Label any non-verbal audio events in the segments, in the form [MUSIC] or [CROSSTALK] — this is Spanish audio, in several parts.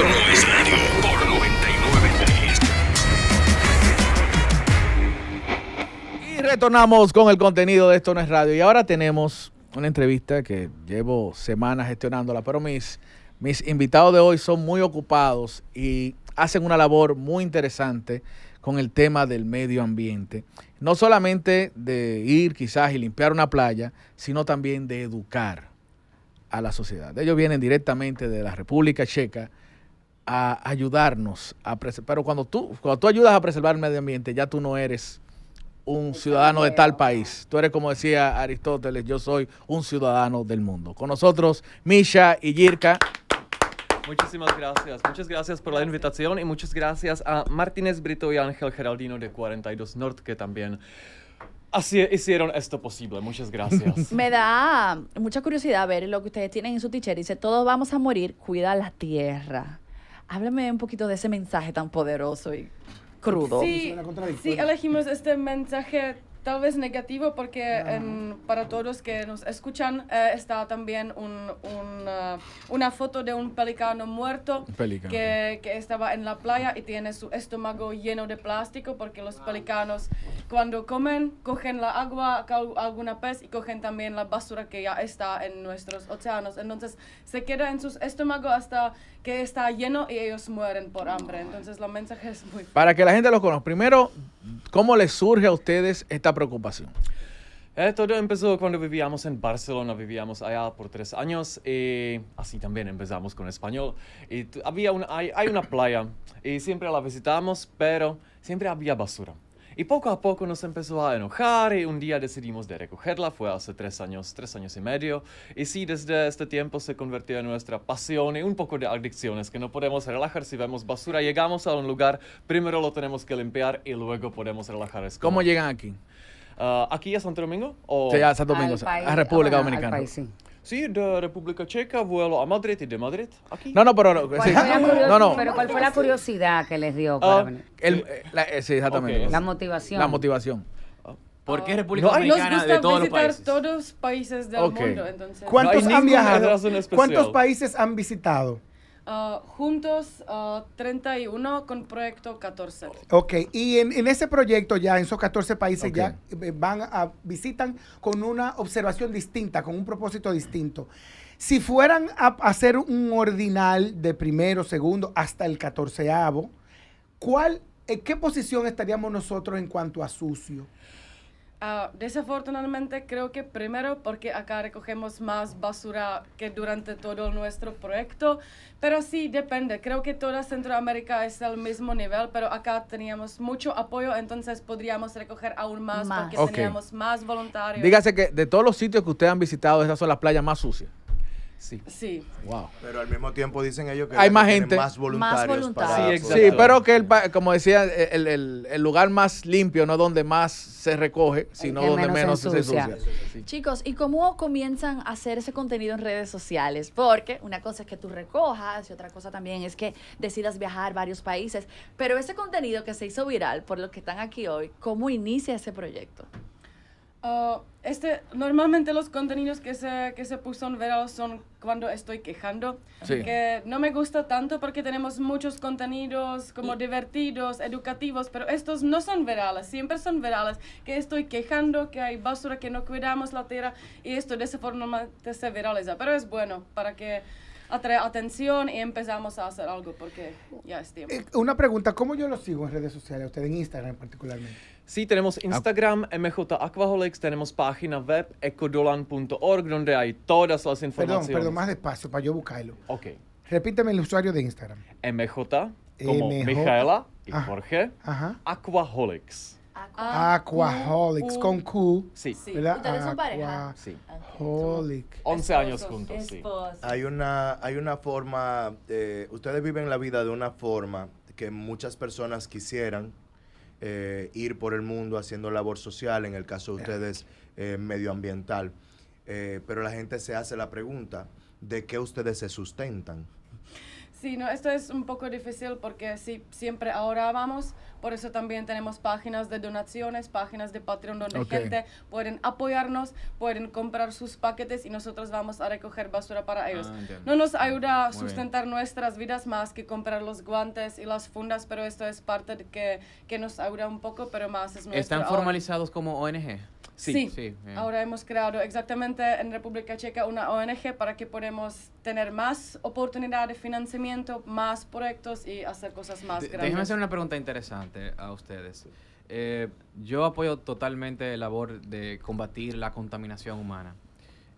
Esto es radio por 993. Y retornamos con el contenido de Esto no es radio. Y ahora tenemos una entrevista que llevo semanas gestionándola, pero mis, mis invitados de hoy son muy ocupados y hacen una labor muy interesante con el tema del medio ambiente. No solamente de ir quizás y limpiar una playa, sino también de educar a la sociedad. Ellos vienen directamente de la República Checa a ayudarnos a pero cuando tú cuando tú ayudas a preservar el medio ambiente ya tú no eres un ciudadano de tal país. Tú eres como decía Aristóteles, yo soy un ciudadano del mundo. Con nosotros Misha y Yirka. Muchísimas gracias. Muchas gracias por la invitación y muchas gracias a Martínez Brito y Ángel Geraldino de 42 North que también Así hicieron esto posible. Muchas gracias. [LAUGHS] Me da mucha curiosidad ver lo que ustedes tienen en su y Dice, todos vamos a morir, cuida la tierra. Háblame un poquito de ese mensaje tan poderoso y crudo. Sí, sí elegimos este mensaje tal vez negativo porque para todos que nos escuchan eh, está también un, eh, una foto de un pelicano muerto Que, estaba en la playa y tiene su estómago lleno de plástico porque los pelicanos cuando comen cogen la agua, alguna pez y cogen también la basura que ya está en nuestros océanos. Entonces se queda en sus estómagos hasta que está lleno y ellos mueren por hambre. Entonces la mensaje es muy... Para que la gente lo conozca, primero, ¿cómo les surge a ustedes esta preocupación? todo empezó cuando vivíamos en Barcelona, vivíamos allá por tres años y eh, así también empezamos con español. Y había una, hay, una playa y siempre la visitamos, pero siempre había basura. Y poco a poco nos empezó a enojar y un día decidimos de recogerla, fue hace tres años, tres años y medio. Y sí, desde este tiempo se convirtió en nuestra pasión y un poco de adicciones, que no podemos relajar si vemos basura, llegamos a un lugar, primero lo tenemos que limpiar y luego podemos relajar. ¿Cómo llegan aquí? Ah, ¿Aquí a Santo Domingo? O sí, a Santo Domingo, a República Dominicana. sí. de República Checa, vuelo a Madrid y de Madrid aquí. No, no, pero ¿Cuál Pero ¿cuál fue la curiosidad que les dio? Ah, El, eh, eh, sí, exactamente. La motivación. La motivación. Ah. ¿Por qué República Dominicana de todos visitar los países? todos los países del mundo, ¿Cuántos, han viajado? ¿Cuántos países han visitado? Ah, juntos 31 ah, con Proyecto 14. Ok, y en, ese proyecto ya, en esos 14 países ya eh, van a, visitan con una observación distinta, con un propósito distinto. Si fueran a hacer un ordinal de primero, segundo, hasta el catorceavo, ¿cuál, ¿en eh, qué posición estaríamos nosotros en cuanto a sucio? Ah, desafortunadamente creo que primero porque acá recogemos más basura que durante todo nuestro proyecto, pero sí depende. Creo que toda Centroamérica es el mismo nivel, pero acá teníamos mucho apoyo, entonces podríamos recoger aún más, porque teníamos más voluntarios. Dígase que de todos los sitios que ustedes han visitado, esas son las playas más sucias. Sí. sí. Wow. Pero al mismo tiempo dicen ellos que hay más gente. Más voluntarios. sí, pero que, el, como decía, eh, el, lugar más limpio, no donde más se recoge, sino donde menos, se ensucia. Chicos, ¿y cómo comienzan a hacer ese contenido en redes sociales? Porque una cosa es que tú recojas y otra cosa también es que decidas viajar varios países. Pero ese contenido que se hizo viral, por los que están aquí hoy, ¿cómo inicia ese proyecto? Ah, este, normalmente los contenidos que se, que se puso en viral son cuando estoy quejando, que no me gusta tanto porque tenemos muchos contenidos como divertidos, educativos, pero estos no son virales, siempre son virales, que estoy quejando, que hay basura, que no cuidamos la tierra y esto de esa forma se viraliza, pero es bueno para que atraer atención y empezamos a hacer algo porque ya es tiempo. Eh, una pregunta, ¿cómo yo los sigo en redes sociales, usted en Instagram particularmente? Sí, tenemos Instagram, MJ Aquaholics, tenemos página web ecodolan.org donde hay todas las informaciones. Perdón, perdón, más despacio para yo buscarlo. Ok. Repíteme el usuario de Instagram. MJ, como MJ. Mijaela y Jorge, Aquaholics. Aqua. Aquaholics, con Q. Sí. ¿Ustedes son pareja? Sí. 11 años juntos, sí. Hay una, hay una forma, eh, ustedes viven la vida de una forma que muchas personas quisieran eh, ir por el mundo haciendo labor social, en el caso de eh. ustedes medioambiental. pero la gente se hace la pregunta de qué ustedes se sustentan. Sí, no, esto es un poco difícil porque sí, siempre vamos, por eso también tenemos páginas de donaciones, páginas de Patreon donde gente pueden apoyarnos, pueden comprar sus paquetes y nosotros vamos a recoger basura para ah, ellos. no nos ayuda a sustentar nuestras vidas más que comprar los guantes y las fundas, pero esto es parte de que, que nos ayuda un poco, pero más es nuestro ¿Están formalizados como ONG? Sí, eh. Ahora hemos creado exactamente en República Checa una ONG para que podamos tener más oportunidades de financiamiento, más proyectos y hacer cosas más grandes. Déjenme hacer una pregunta interesante a ustedes. Eh, yo apoyo totalmente la labor de combatir la contaminación humana,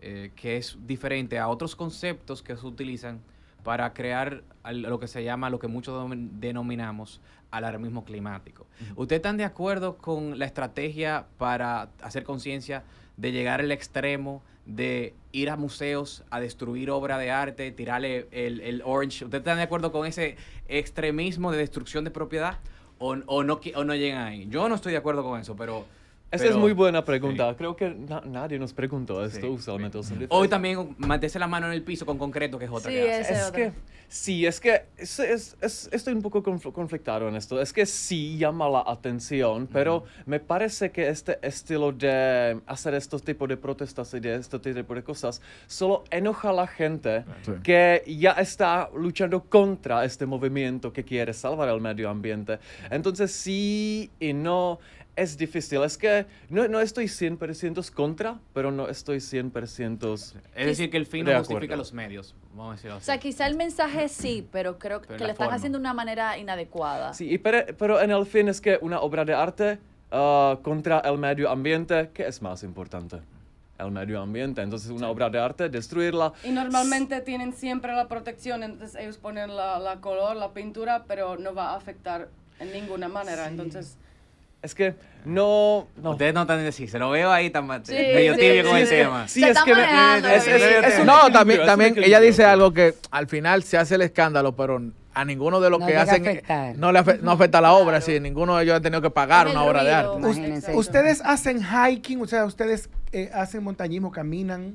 eh, que es diferente a otros conceptos que se utilizan para crear lo que se llama, lo que muchos denominamos alarmismo climático. ¿Usted está están de acuerdo con la estrategia para hacer conciencia de llegar al extremo de ir a museos a destruir obra de arte, tirarle el, orange? ¿Ustedes están de acuerdo con ese extremismo de destrucción de propiedad? O, no, o no llegan ahí. Yo no estoy de acuerdo con eso, pero esa es muy buena pregunta. Creo que nadie nos preguntó esto usualmente. Hoy también manténse la mano en el piso con concreto, que es otra que sí, es que estoy un poco conflictado en esto. Es que sí llama la atención, pero me parece que este estilo de hacer estos tipos de protestas y de este tipo de cosas solo enoja a la gente que ya está luchando contra este movimiento que quiere salvar el medio ambiente. Entonces sí y no es difícil. Es que no, no estoy 100% contra, pero no estoy 100%. Es decir, que el fin no justifica los medios. Vamos a decirlo O sea, quizá el mensaje sí, pero creo que lo están haciendo de una manera inadecuada. Sí, y pero, en el fin es que una obra de arte ah, contra el medio ambiente, ¿qué es más importante? el medio ambiente. Entonces, una obra de arte, destruirla. Y normalmente tienen siempre la protección, entonces ellos ponen la, color, la pintura, pero no va a afectar en ninguna manera. Entonces, es que no, Ustedes no están así, se lo veo ahí tan medio tibio como el Sí, es que no, también, también ella dice algo que al final se hace el escándalo, pero a ninguno de los que hacen no le afecta, no afecta la obra, si ninguno de ellos ha tenido que pagar una obra de arte. Ustedes hacen hiking, o sea, ustedes eh, hacen montañismo, caminan.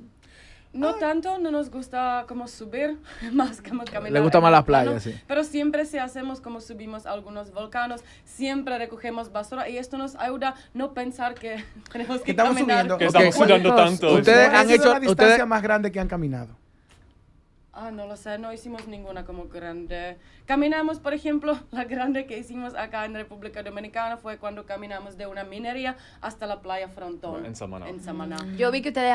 No tanto, no nos gusta como subir, [LAUGHS] más como caminar. Le gusta más las playas, sí. Pero siempre si hacemos como subimos algunos volcanos, siempre recogemos basura y esto nos ayuda no pensar que [LAUGHS] tenemos que, estamos Subiendo? Que estamos subiendo tanto. Ustedes han hecho la distancia más grande que han caminado. Ah, no lo sé, no hicimos ninguna como grande. Caminamos, por ejemplo, [LAUGHS] la grande que hicimos acá en República Dominicana fue cuando caminamos de una minería hasta la playa Frontón. En Samaná. Mm. Yo vi que ustedes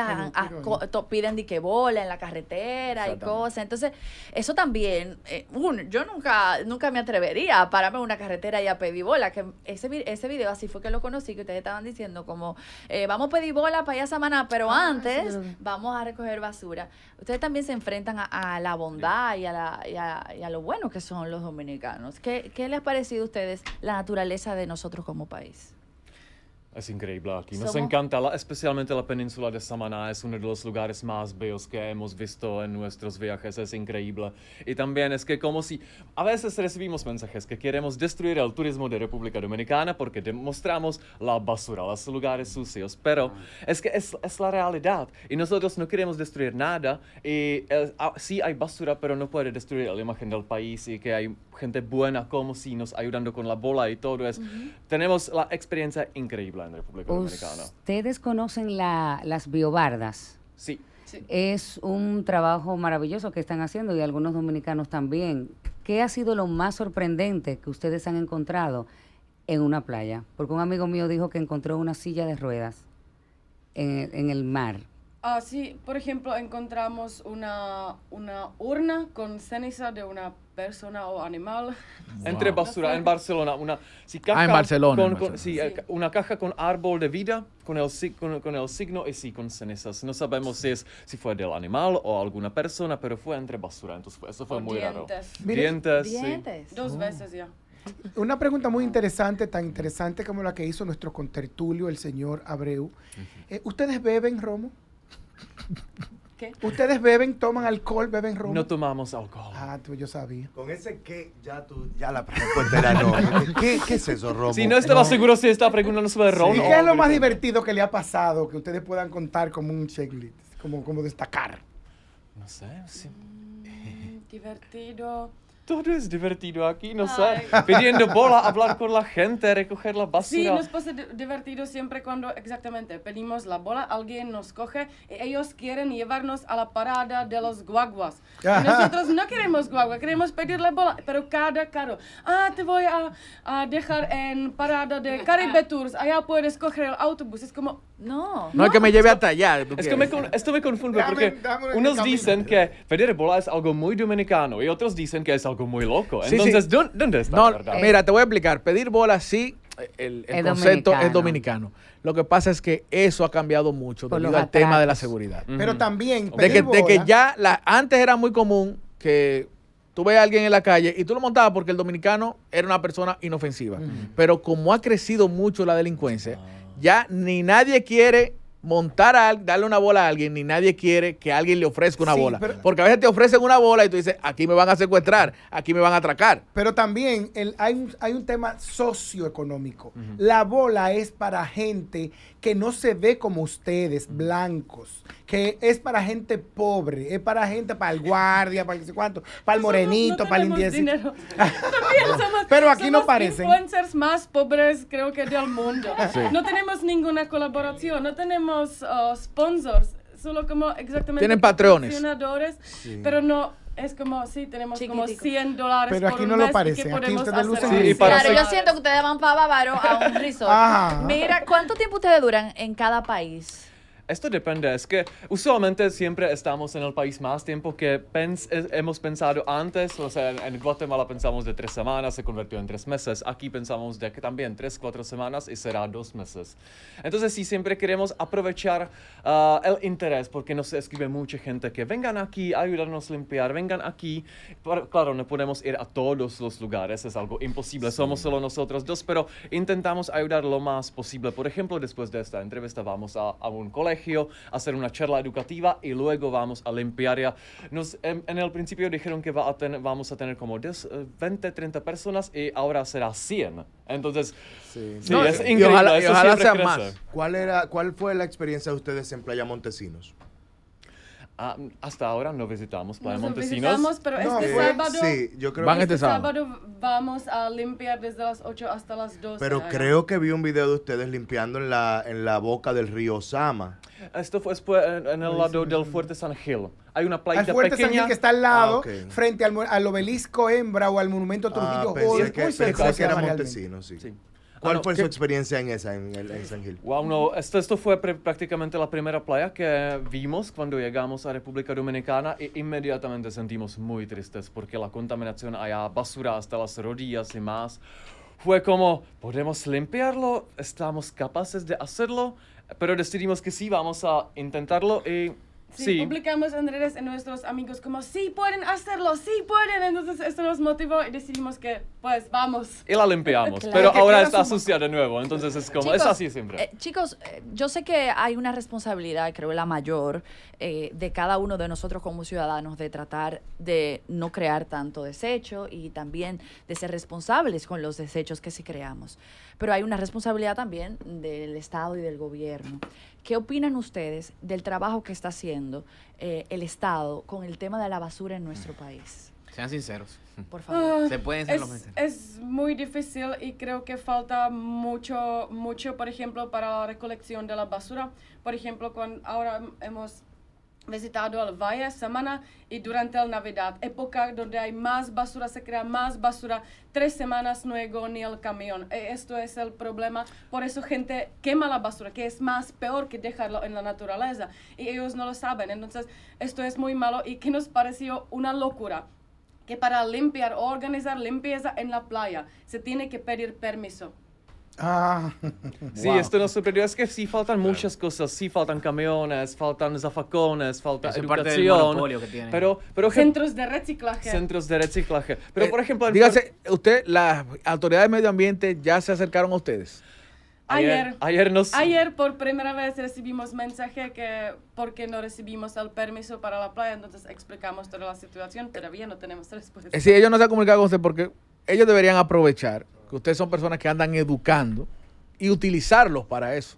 piden diquebola que en la carretera y cosas. Entonces, eso también, eh, yo nunca nunca me atrevería a pararme en una carretera y a pedir bola. Que ese, ese video así fue que lo conocí, que ustedes estaban diciendo como, eh, vamos a pedir bola para allá a Samaná, pero ah, antes vamos a recoger basura. Ustedes también se enfrentan a a la bondad y a, y a, y a lo bueno que son los dominicanos. ¿Qué, ¿Qué les ha parecido a ustedes la naturaleza de nosotros como país? Es increíble aquí. Nos encanta, especialmente la península de Samaná, es uno de los lugares más bellos que hemos visto en nuestros viajes, es increíble. Y también es que como si a veces recibimos mensajes que queremos destruir el turismo de República Dominicana porque demostramos la basura, los lugares sucios, pero es que es, la realidad y nosotros no queremos destruir nada y eh, sí hay basura, pero no puede destruir la imagen del país y que hay gente buena como si nos ayudando con la bola y todo es. Tenemos la experiencia increíble en República Dominicana. ¿Ustedes conocen las biobardas? Sí. Es un trabajo maravilloso que están haciendo y algunos dominicanos también. ¿Qué ha sido lo más sorprendente que ustedes han encontrado en una playa? Porque un amigo mío dijo que encontró una silla de ruedas en el mar Ah, sí, por ejemplo, encontramos una, una urna con ceniza de una persona o animal. [LAUGHS] Entre basura, en Barcelona. Una, ah, en Barcelona. sí, eh, una caja con árbol de vida, con el, con, el signo y sí, con cenizas. No sabemos si, es, si fue del animal o alguna persona, pero fue entre basura. Entonces, fue, eso fue muy raro. Dientes. Dientes. Sí. Dos oh. veces ya. Una pregunta muy interesante, tan interesante como la que hizo nuestro contertulio, el señor Abreu. Eh, ¿Ustedes beben romo? ¿Qué? ¿Ustedes beben, toman alcohol, beben ron? No tomamos alcohol. Ah, tú, yo sabía. Con ese qué ya tú, ya la pregunta era no. ¿Qué, es eso, ron? Si no estaba seguro si estaba preguntando sobre ron. ¿Y qué es lo más divertido que le ha pasado que ustedes puedan contar como un checklist, como, como destacar? No sé, sí. Mm, divertido. to es divertido aquí, no sé, pidiendo bola, hablar con la gente, recoger jako la basura. Sí, nos pasa divertido siempre cuando, exactamente, pedimos la bola, alguien nos coge y ellos quieren llevarnos a la parada de los guaguas. Y nosotros no queremos guagua, queremos pedir la bola, pero cada caro, ah, te voy a, a dejar en parada de Caribe Tours, allá puedes coger el autobús. Es como, No. No, que me lleve a tallar. Es que me esto me confunde porque unos dicen que pedir bola es algo muy dominicano y otros dicen que es algo muy loco. Entonces, ¿dónde, está la verdad? Mira, te voy a explicar. Pedir bola sí, el, concepto es dominicano. Lo que pasa es que eso ha cambiado mucho debido al tema de la seguridad. Pero también pedir que, bola. ya antes era muy común que tú veas a alguien en la calle y tú lo montabas porque el dominicano era una persona inofensiva. Pero como ha crecido mucho la delincuencia... Ah. Ya ni nadie quiere montar a darle una bola a alguien, ni nadie quiere que alguien le ofrezca una bola. Porque a veces te ofrecen una bola y tú dices, aquí me van a secuestrar, aquí me van a atracar. Pero también el, hay, un, hay, un, tema socioeconómico. La bola es para gente que no se ve como ustedes, blancos, que es para gente pobre, es para gente, para el guardia, para el sé cuánto, para el morenito, para el indio Pero aquí somos no parecen. influencers más pobres creo que del mundo. No tenemos ninguna colaboración, no tenemos oh, sponsors, solo como exactamente... Tienen patrones. Pero no, es como, sí, tenemos como 100 dólares Pero aquí no mes lo parece. aquí ustedes lucen sí, Claro, yo siento que ustedes van para Bávaro a un [LAUGHS] resort. Mira, ¿cuánto tiempo ustedes duran en cada país? Esto depende, es que usualmente siempre estamos en el país más tiempo que pens eh, hemos pensado antes, o sea, en, Guatemala pensamos de tres semanas, se convirtió en tres meses, aquí pensamos de que también tres, cuatro semanas y será dos meses. Entonces sí, siempre queremos aprovechar ah, el interés porque nos escribe mucha gente que vengan aquí, ayudarnos a limpiar, vengan aquí. claro, no podemos ir a todos los lugares, es algo imposible, somos solo nosotros dos, pero intentamos ayudar lo más posible. Por ejemplo, después de esta entrevista vamos a, a un colegio a hacer una charla educativa y luego vamos a limpiar. Nos, en, el principio dijeron que va a vamos a tener como 20, 30 eh, personas y ahora será 100. Entonces, sí, es increíble. ojalá, sea más. ¿Cuál, era, ¿Cuál fue la experiencia de ustedes en Playa Montesinos? Ah, mm, hasta ahora no visitamos Playa Nos Montesinos. Visitamos, pero este sábado. vamos a limpiar desde las 8 hasta las 12. Pero creo que vi un video de ustedes limpiando en la, en la boca del río Sama. Esto fue en, el lado del Fuerte San Gil. Hay una playa pequeña. Fuerte San Gil que está al lado, ah, frente al, al, obelisco Hembra o al monumento ah, Trujillo. Ah, pensé, que, que, era Montesinos, sí. ¿Cuál fue su experiencia en esa, en, el, San Gil? Wow, esto, esto fue prácticamente la primera playa que vimos cuando llegamos a República Dominicana y inmediatamente sentimos muy tristes porque la contaminación allá, basura hasta las rodillas y más. Fue como, podemos limpiarlo, estamos capaces de hacerlo, pero decidimos que sí, vamos a intentarlo y Sí, publicamos Andrés, en nuestros amigos como, sí pueden hacerlo, sí pueden. Entonces esto nos motivó y decidimos que, pues, vamos. Y la limpiamos, [LAUGHS] pero ahora está sucia de nuevo, entonces es como, es así siempre. Eh, chicos, eh, yo sé que hay una responsabilidad, creo la mayor, eh, de cada uno de nosotros como ciudadanos de tratar de no crear tanto desecho y también de ser responsables con los desechos que sí creamos. Pero hay una responsabilidad también del Estado y del gobierno ¿Qué opinan ustedes del trabajo que está haciendo eh, el Estado con el tema de la basura en nuestro país? Sean sinceros. Por favor. Ah, Se pueden ser es, es muy difícil y creo que falta mucho, mucho, por ejemplo, para la recolección de la basura. Por ejemplo, cuando ahora hemos visitado al valle, semana y durante la Navidad, época donde hay más basura, se crea más basura, tres semanas no ni el camión. E esto es el problema, por eso gente quema la basura, que es más peor que dejarlo en la naturaleza, y ellos no lo saben, entonces esto es muy malo y que nos pareció una locura que para limpiar o organizar limpieza en la playa se tiene que pedir permiso Ah. [LAUGHS] Sí, esto no se Es que sí faltan muchas cosas. Sí faltan camiones, faltan zafacones, falta educación. Pero, pero centros de reciclaje. Centros de reciclaje. Pero eh, por ejemplo, dígase usted, las autoridades de medio ambiente ya se acercaron a ustedes. Ayer, ayer, nos... ayer, por primera vez recibimos mensaje que porque no recibimos el permiso para la playa, entonces explicamos toda la situación, todavía no tenemos respuesta. Eh, sí, ellos no se han comunicado con usted porque ellos deberían aprovechar que ustedes son personas que andan educando y utilizarlos para eso,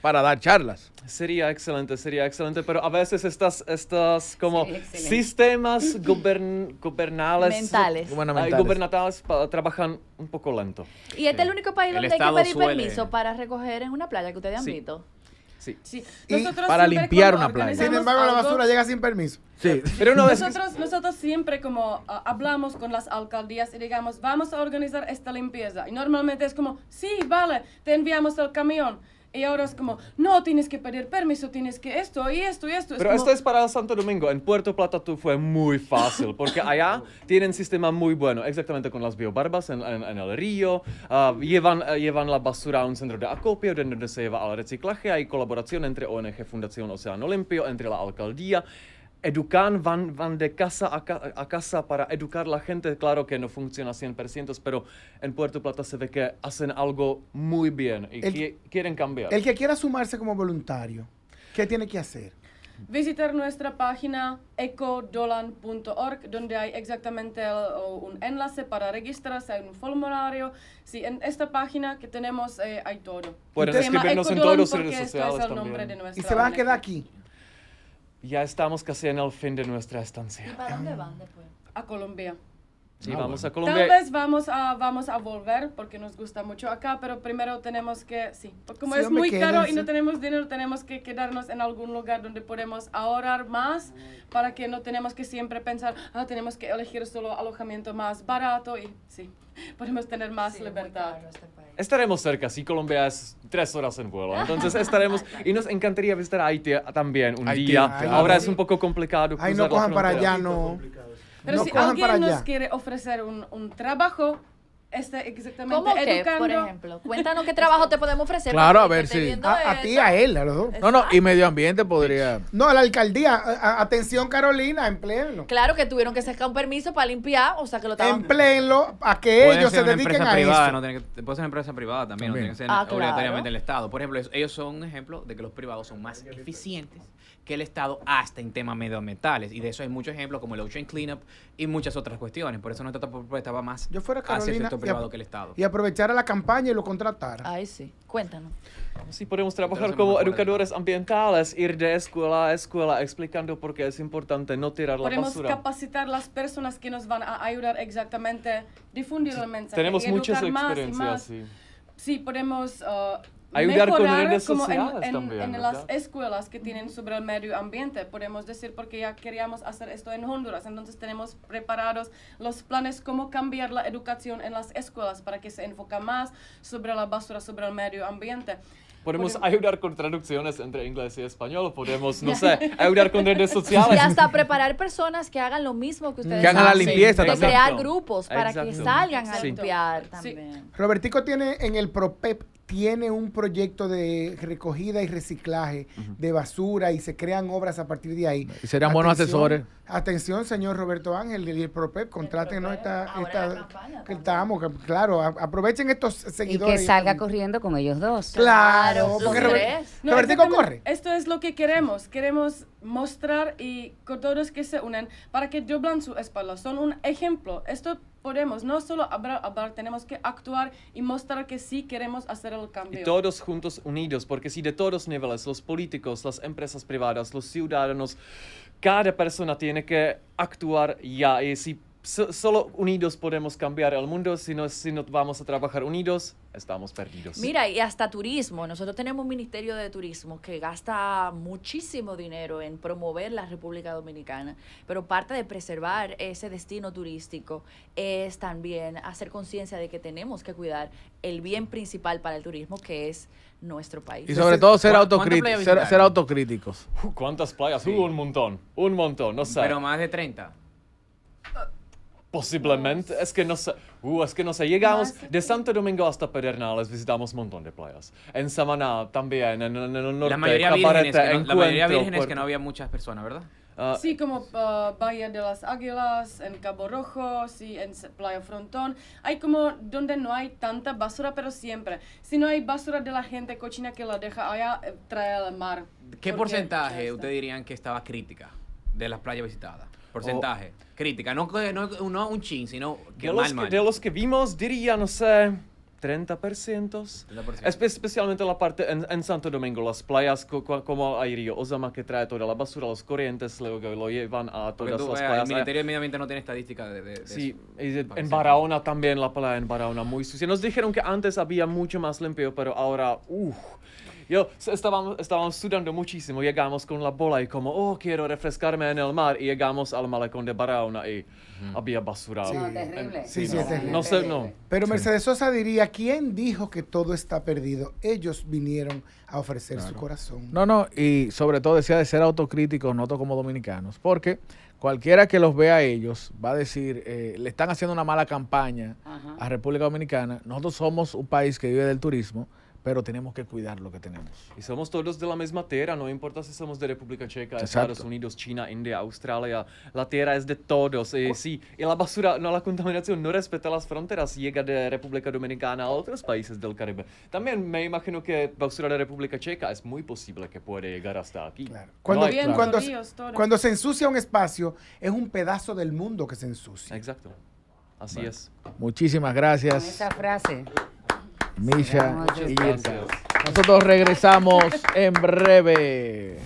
para dar charlas. Sería excelente, sería excelente, pero a veces estas, estas como sistemas gubernamentales, [LAUGHS] trabajan un poco lento. Y este es el único país donde hay que pedir permiso para recoger en una playa que ustedes han Sí. para limpiar una playa. Sin embargo, la basura llega sin permiso. Pero nosotros, siempre como ah, hablamos con las alcaldías y digamos, vamos a organizar esta limpieza. Y normalmente es como, sí, vale, te enviamos el camión. Y ahora es como, no, tienes que pedir permiso, tienes que esto y esto y esto. Pero esto es para Santo Domingo. En Puerto Plata tú fue muy fácil, porque allá [LAUGHS] tienen sistema muy bueno, exactamente con las biobarbas en, en, el río. Ah, llevan, eh, llevan la basura a un centro de acopio, donde se lleva al reciclaje. Hay colaboración entre ONG Fundación Océano Limpio, entre la alcaldía educan, van, van de casa a, casa para educar a la gente. Claro que no funciona 100%, pero en Puerto Plata se ve que hacen algo muy bien y quieren cambiar. El que quiera sumarse como voluntario, ¿qué tiene que hacer? Visitar nuestra página ecodolan.org, donde hay exactamente un enlace para registrarse, hay un formulario. Sí, en esta página que tenemos eh, hay todo. Pueden escribirnos en todas las redes sociales. también. y se van a quedar aquí ya estamos casi en el fin de nuestra estancia. ¿Y para dónde van después? A Colombia. Sí, ah, vamos a Colombia. Tal vez vamos a, vamos a volver porque nos gusta mucho acá, pero primero tenemos que, sí, como es muy caro y no tenemos dinero, tenemos que quedarnos en algún lugar donde podemos ahorrar más para que no tenemos que siempre pensar, ah, tenemos que elegir solo alojamiento más barato y sí, [LAUGHS] podemos tener más libertad. Este estaremos cerca, sí, Colombia es tres horas en vuelo, entonces estaremos [LAUGHS] y nos encantaría visitar Haití también un día. Ahora es un poco complicado. Ay, no cojan para allá, no. Pero si alguien nos quiere ofrecer un, un trabajo, está exactamente ¿Cómo educando. por ejemplo? Cuéntanos qué trabajo te podemos ofrecer. Claro, a ver si. A, ti, a él, a los dos. No, no, y medio ambiente podría. No, a la alcaldía. atención, Carolina, empleenlo. Claro que tuvieron que sacar un permiso para limpiar, o sea que lo estaban. Empleenlo a que ellos se dediquen a privada, eso. No tiene que, puede ser una empresa privada también, no tiene que ser ah, obligatoriamente el Estado. Por ejemplo, ellos son un ejemplo de que los privados son más eficientes que el Estado hasta en temas medioambientales. Y de eso hay muchos ejemplos como el Ocean Cleanup y muchas otras cuestiones. Por eso nuestra propuesta va más Yo fuera Carolina, hacia el sector privado que el Estado. Y aprovechar a la campaña y lo contratar. Ahí sí. Cuéntanos. Sí, podemos trabajar como eh. educadores ambientales, ir de escuela a escuela explicando por qué es importante no tirar la basura. Podemos capacitar las personas que nos van a ayudar exactamente, difundir el mensaje. Tenemos muchas experiencias, Sí. podemos uh, ayudar con en, En, las escuelas que tienen sobre el medio ambiente, podemos decir, porque ya queríamos hacer esto en Honduras, entonces tenemos preparados los planes cómo cambiar la educación en las escuelas para que se enfoque más sobre la basura, sobre el medio ambiente. Podemos ayudar con traducciones entre inglés y español, podemos, [LAUGHS] no sé, ayudar con redes sociales. Y hasta preparar personas que hagan lo mismo que ustedes Que hagan la limpieza crear grupos para que salgan a limpiar también. Robertico tiene en el ProPEP tiene un proyecto de recogida y reciclaje de basura y se crean obras a partir de ahí. Y serán buenos asesores. Atención, señor Roberto Ángel, del ProPEP, contrátenos esta, que estamos, claro, aprovechen estos seguidores. Y que salga corriendo con ellos dos. Claro. Esto es lo que queremos. Queremos mostrar y con todos que se unen para que doblan su espalda. Son un ejemplo. Esto podemos, no solo hablar, hablar, tenemos que actuar y mostrar que sí queremos hacer el cambio. Y todos juntos unidos, porque si de todos niveles, los políticos, las empresas privadas, los ciudadanos, cada persona tiene que actuar ya. Y si solo unidos podemos cambiar el mundo. Si no, si no vamos a trabajar unidos, estamos perdidos. Mira, y hasta turismo. Nosotros tenemos un Ministerio de Turismo que gasta muchísimo dinero en promover la República Dominicana, pero parte de preservar ese destino turístico es también hacer conciencia de que tenemos que cuidar el bien principal para el turismo, que es nuestro país. Y sobre todo ser, ser, autocríticos. [LAUGHS] ¿Cuántas playas? Uh, un montón, un montón, no sé. Pero más de 30. Posiblemente. es que no uh, es que llegamos de Santo Domingo hasta Pedernales, visitamos un montón de playas. En Samaná también, en, norte, la mayoría que no, que no había muchas personas, ¿verdad? Ah, eh, sí, como eh, Bahía de las Águilas, en Cabo Rojo, sí, en Playa Frontón. Hay como donde no hay tanta basura, pero siempre. Si no hay basura de la gente cochina que la deja allá, eh, trae al mar. ¿Qué porcentaje usted dirían que estaba crítica de las playas visitadas? Porcentaje. Crítica. No, no, no, un chin, sino que de, mal, los que, de los que vimos, diría, no sé, 30%. especialmente la parte en, Santo Domingo, las playas como hay río Osama que trae toda la basura, los corrientes luego lo llevan a todas las playas. El Ministerio de Medio Ambiente no tiene estadística de, de, Sí, en Barahona también, la playa en Barahona muy sucia. Nos dijeron que antes había mucho más limpio, pero ahora, uff. Uh, yo, estábamos, sudando muchísimo, llegamos con la bola y como, oh, quiero refrescarme en el mar. Y llegamos al malecón de Barahona y había basura. Sí, terrible. Sí, sí, terrible. No sé, no. Pero Mercedes Sosa diría, ¿quién dijo que todo está perdido? Ellos vinieron a ofrecer su corazón. No, no, y sobre todo decía de ser autocríticos, noto como dominicanos, porque cualquiera que los vea a ellos va a decir, eh, le están haciendo una mala campaña a República Dominicana. Nosotros somos un país que vive del turismo pero tenemos que cuidar lo que tenemos. Y somos todos de la misma tierra, no importa si somos de República Checa, Estados Unidos, China, India, Australia, la tierra es de todos. Y, eh, sí, y la basura, no, la contaminación no respeta las fronteras, llega de República Dominicana a otros países del Caribe. También me imagino que basura de República Checa es muy posible que puede llegar hasta aquí. Cuando, cuando, cuando se ensucia un espacio, es un pedazo del mundo que se ensucia. Exacto. Así es. Muchísimas gracias. Con esa frase. Misha y Nosotros regresamos en breve.